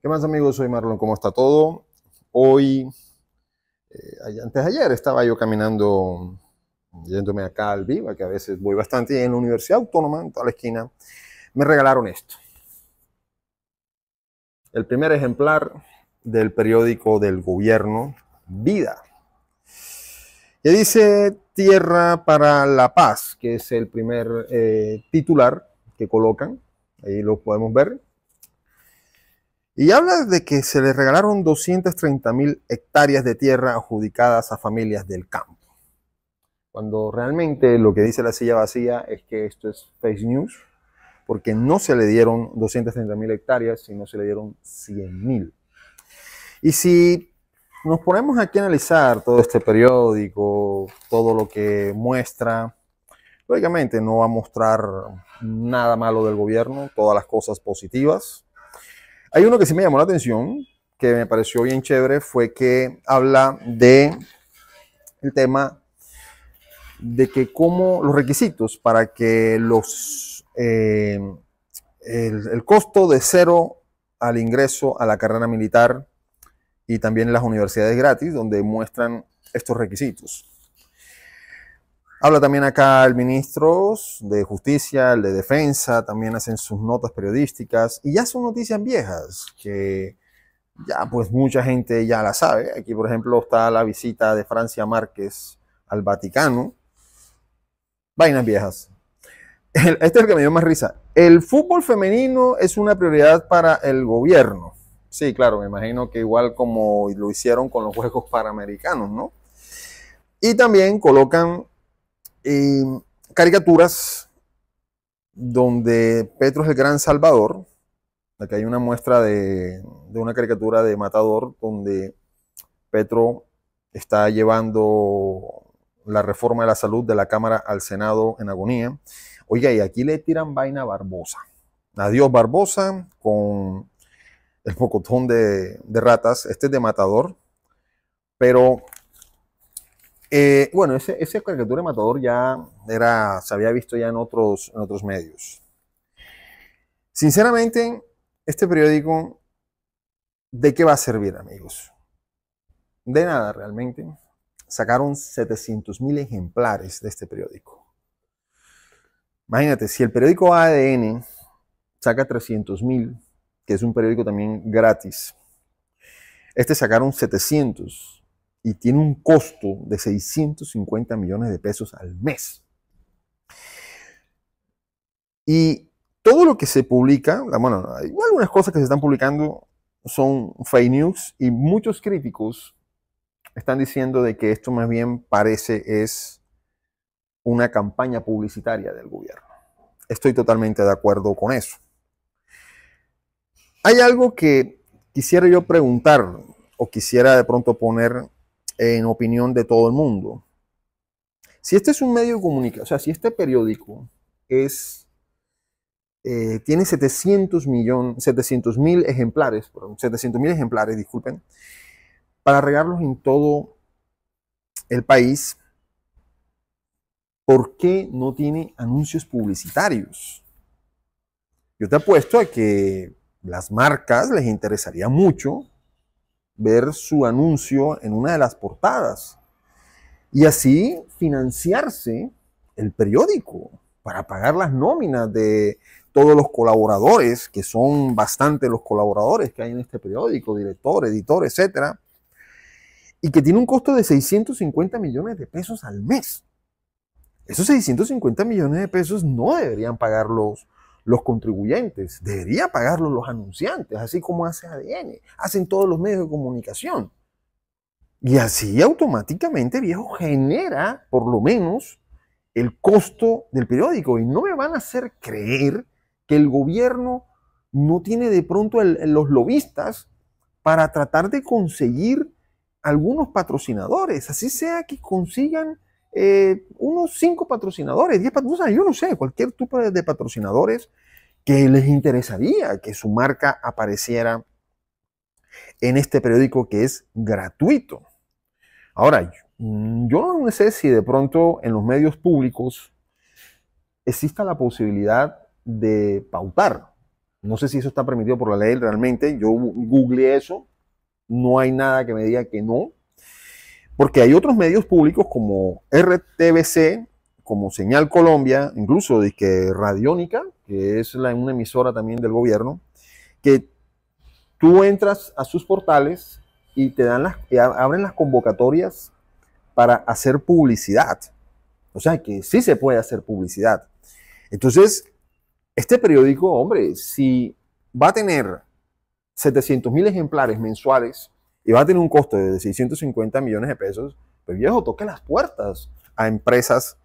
¿Qué más amigos? Soy Marlon, ¿cómo está todo? Hoy, eh, antes de ayer, estaba yo caminando, yéndome acá al Viva, que a veces voy bastante, en la Universidad Autónoma, en toda la esquina, me regalaron esto. El primer ejemplar del periódico del gobierno, Vida. Y dice Tierra para la Paz, que es el primer eh, titular que colocan, ahí lo podemos ver y habla de que se le regalaron 230 hectáreas de tierra adjudicadas a familias del campo. Cuando realmente lo que dice la silla vacía es que esto es fake news, porque no se le dieron 230 mil hectáreas, sino se le dieron 100 mil. Y si nos ponemos aquí a analizar todo este periódico, todo lo que muestra, lógicamente no va a mostrar nada malo del gobierno, todas las cosas positivas hay uno que sí me llamó la atención, que me pareció bien chévere, fue que habla de el tema de que como los requisitos para que los eh, el, el, costo de cero al ingreso a la carrera militar y también las universidades gratis donde muestran estos requisitos. Habla también acá el ministro de Justicia, el de Defensa, también hacen sus notas periodísticas y ya son noticias viejas que ya pues mucha gente ya la sabe. Aquí por ejemplo está la visita de Francia Márquez al Vaticano. Vainas viejas. este es el que me dio más risa. El fútbol femenino es una prioridad para el gobierno. Sí, claro, me imagino que igual como lo hicieron con los Juegos Panamericanos, ¿no? Y también colocan Em, caricaturas donde Petro es el gran salvador. Aquí hay una muestra de, una caricatura de Matador donde Petro está llevando la reforma de la salud de la Cámara al Senado en agonía. Oiga, y aquí le tiran vaina Barbosa. Adiós Barbosa con el pocotón de, de ratas. Este es de Matador. Pero eh, bueno, ese, esa caricatura de Matador ya era, se había visto ya en otros, en otros medios. Sinceramente, este periódico, ¿de qué va a servir, amigos? De nada, realmente. Sacaron 700.000 mil ejemplares de este periódico. Imagínate, si el periódico ADN saca 300.000, mil, que es un periódico también gratis, este sacaron 700 y tiene un costo de 650 millones de pesos al mes. Y todo lo que se publica, bueno, hay algunas cosas que se están publicando son fake news y muchos críticos están diciendo de que esto más bien parece es una campaña publicitaria del gobierno. Estoy totalmente de acuerdo con eso. Hay algo que quisiera yo preguntar o quisiera de pronto poner en opinión de todo el mundo. Si este es un medio de comunicación, o sea, si este periódico es, eh, tiene 700 mil 700 ejemplares, 700 mil ejemplares, disculpen, para regarlos en todo el país, ¿por qué no tiene anuncios publicitarios? Yo te apuesto a que las marcas les interesaría mucho ver su anuncio en una de las portadas y así financiarse el periódico para pagar las nóminas de todos los colaboradores, que son bastante los colaboradores que hay en este periódico, director, editor, etcétera, y que tiene un costo de 650 millones de pesos al mes. Esos 650 millones de pesos no deberían pagarlos los contribuyentes, debería pagarlo los anunciantes, así como hace ADN, hacen todos los medios de comunicación. Y así automáticamente, viejo, genera por lo menos el costo del periódico. Y no me van a hacer creer que el gobierno no tiene de pronto los lobistas para tratar de conseguir algunos patrocinadores, así sea que consigan eh, unos 5 patrocinadores, 10 patrocinadores, yo no sé, cualquier tipo de patrocinadores que les interesaría que su marca apareciera en este periódico que es gratuito. Ahora, mm, yo no sé si de pronto en los medios públicos exista la posibilidad de pautar. No sé si eso está permitido por la ley realmente. Yo googleé eso. No hay nada que me diga que no. Porque hay otros medios públicos como RTBC, como Señal Colombia, incluso que Radiónica, que es una emisora también del gobierno, que tú entras a sus portales y te dan las, abren las convocatorias para hacer publicidad. O sea que sí se puede hacer publicidad. Entonces, este periódico, hombre, si va a tener 700 mil ejemplares mensuales y va a tener un costo de 650 millones de pesos, pues viejo, toque las puertas a empresas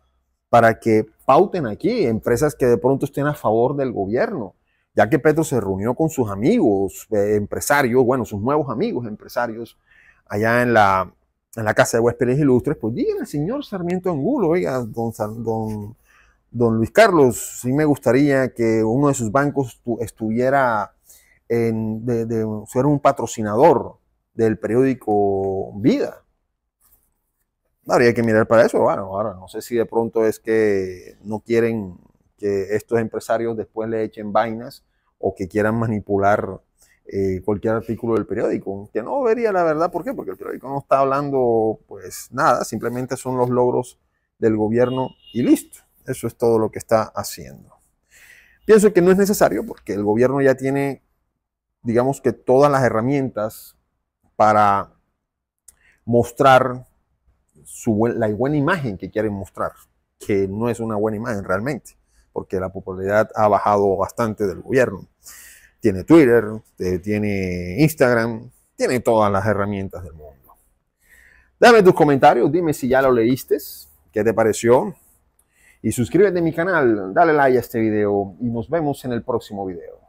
para que pauten aquí, empresas que de pronto estén a favor del gobierno, ya que Petro se reunió con sus amigos eh, empresarios, bueno, sus nuevos amigos empresarios, allá en la, Casa de Huéspedes Ilustres, pues al señor Sarmiento Angulo, oiga, don, don, don Luis Carlos, sí me gustaría que uno de sus bancos estuviera en, de, ser un patrocinador del periódico Vida. Habría que mirar para eso. Bueno, ahora no sé si de pronto es que no quieren que estos empresarios después le echen vainas o que quieran manipular eh, cualquier artículo del periódico, que no vería la verdad, ¿por qué? Porque el periódico no está hablando pues nada, simplemente son los logros del gobierno y listo, eso es todo lo que está haciendo. Pienso que no es necesario porque el gobierno ya tiene, digamos que todas las herramientas para mostrar su la buena imagen que quieren mostrar, que no es una buena imagen realmente, porque la popularidad ha bajado bastante del gobierno. Tiene Twitter, eh, tiene Instagram, tiene todas las herramientas del mundo. Dame tus comentarios, dime si ya lo leíste, qué te pareció. Y suscríbete a mi canal, dale like a este video y nos vemos en el próximo video.